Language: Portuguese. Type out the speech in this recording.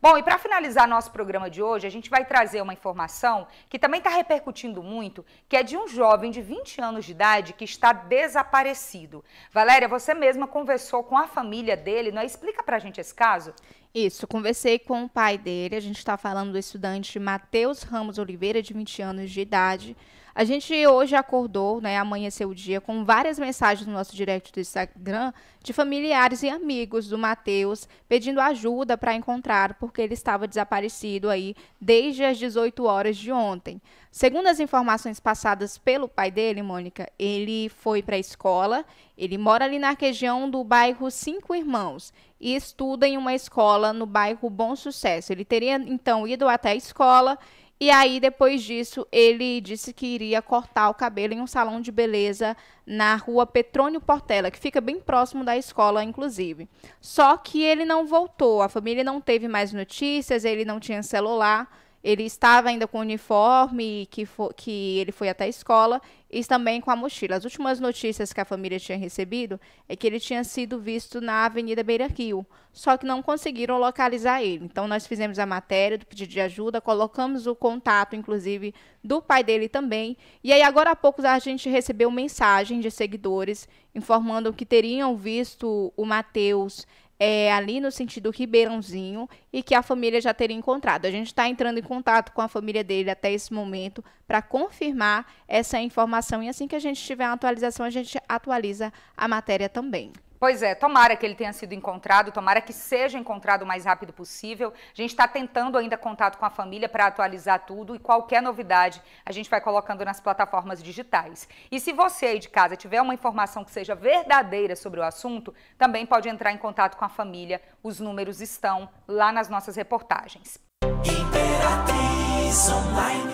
Bom, e para finalizar nosso programa de hoje, a gente vai trazer uma informação que também está repercutindo muito, que é de um jovem de 20 anos de idade que está desaparecido. Valéria, você mesma conversou com a família dele, não é? Explica para a gente esse caso. Isso, conversei com o pai dele. A gente está falando do estudante Matheus Ramos Oliveira, de 20 anos de idade. A gente hoje acordou, né, amanheceu o dia, com várias mensagens no nosso direct do Instagram de familiares e amigos do Matheus pedindo ajuda para encontrar, porque ele estava desaparecido aí desde as 18 horas de ontem. Segundo as informações passadas pelo pai dele, Mônica, ele foi para a escola, ele mora ali na região do bairro Cinco Irmãos e estuda em uma escola escola no bairro Bom Sucesso. Ele teria então ido até a escola e aí, depois disso, ele disse que iria cortar o cabelo em um salão de beleza na rua Petrônio Portela, que fica bem próximo da escola, inclusive. Só que ele não voltou, a família não teve mais notícias, ele não tinha celular. Ele estava ainda com o uniforme que, que ele foi até a escola e também com a mochila. As últimas notícias que a família tinha recebido é que ele tinha sido visto na Avenida Beira Rio, só que não conseguiram localizar ele. Então nós fizemos a matéria do pedido de ajuda, colocamos o contato, inclusive, do pai dele também. E aí agora há pouco a gente recebeu mensagem de seguidores informando que teriam visto o Matheus é, ali no sentido Ribeirãozinho e que a família já teria encontrado. A gente está entrando em contato com a família dele até esse momento para confirmar essa informação e assim que a gente tiver uma atualização, a gente atualiza a matéria também. Pois é, tomara que ele tenha sido encontrado, tomara que seja encontrado o mais rápido possível. A gente está tentando ainda contato com a família para atualizar tudo e qualquer novidade a gente vai colocando nas plataformas digitais. E se você aí de casa tiver uma informação que seja verdadeira sobre o assunto, também pode entrar em contato com a família. Os números estão lá nas nossas reportagens. Imperatriz Online.